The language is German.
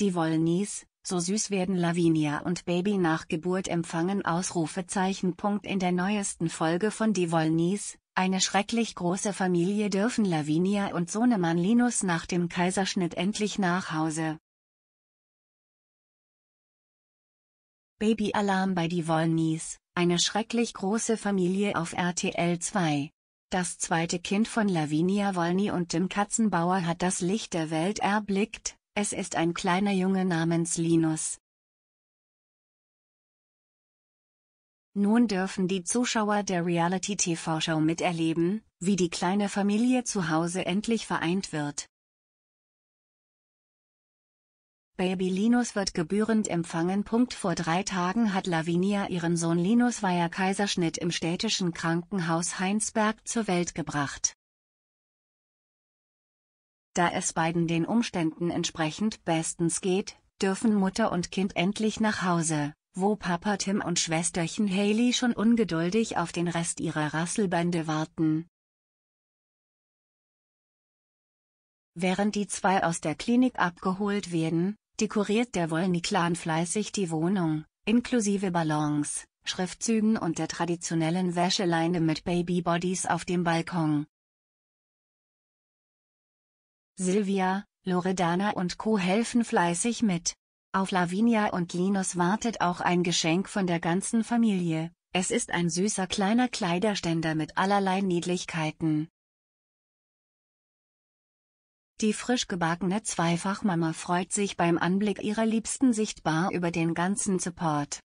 Die Wollnies, so süß werden Lavinia und Baby nach Geburt empfangen Ausrufezeichen. In der neuesten Folge von Die Wollnies, eine schrecklich große Familie dürfen Lavinia und Sohnemann Linus nach dem Kaiserschnitt endlich nach Hause. Babyalarm bei Die Wollnies, eine schrecklich große Familie auf RTL 2. Das zweite Kind von Lavinia Wollny und dem Katzenbauer hat das Licht der Welt erblickt, es ist ein kleiner Junge namens Linus. Nun dürfen die Zuschauer der Reality-TV-Show miterleben, wie die kleine Familie zu Hause endlich vereint wird. Baby Linus wird gebührend empfangen. Vor drei Tagen hat Lavinia ihren Sohn Linus via Kaiserschnitt im städtischen Krankenhaus Heinsberg zur Welt gebracht da es beiden den Umständen entsprechend bestens geht, dürfen Mutter und Kind endlich nach Hause, wo Papa Tim und Schwesterchen Haley schon ungeduldig auf den Rest ihrer Rasselbande warten. Während die zwei aus der Klinik abgeholt werden, dekoriert der Wolny-Clan fleißig die Wohnung, inklusive Ballons, Schriftzügen und der traditionellen Wäscheleine mit Babybodies auf dem Balkon. Silvia, Loredana und Co. helfen fleißig mit. Auf Lavinia und Linus wartet auch ein Geschenk von der ganzen Familie. Es ist ein süßer kleiner Kleiderständer mit allerlei Niedlichkeiten. Die frisch gebackene Zweifachmama freut sich beim Anblick ihrer Liebsten sichtbar über den ganzen Support.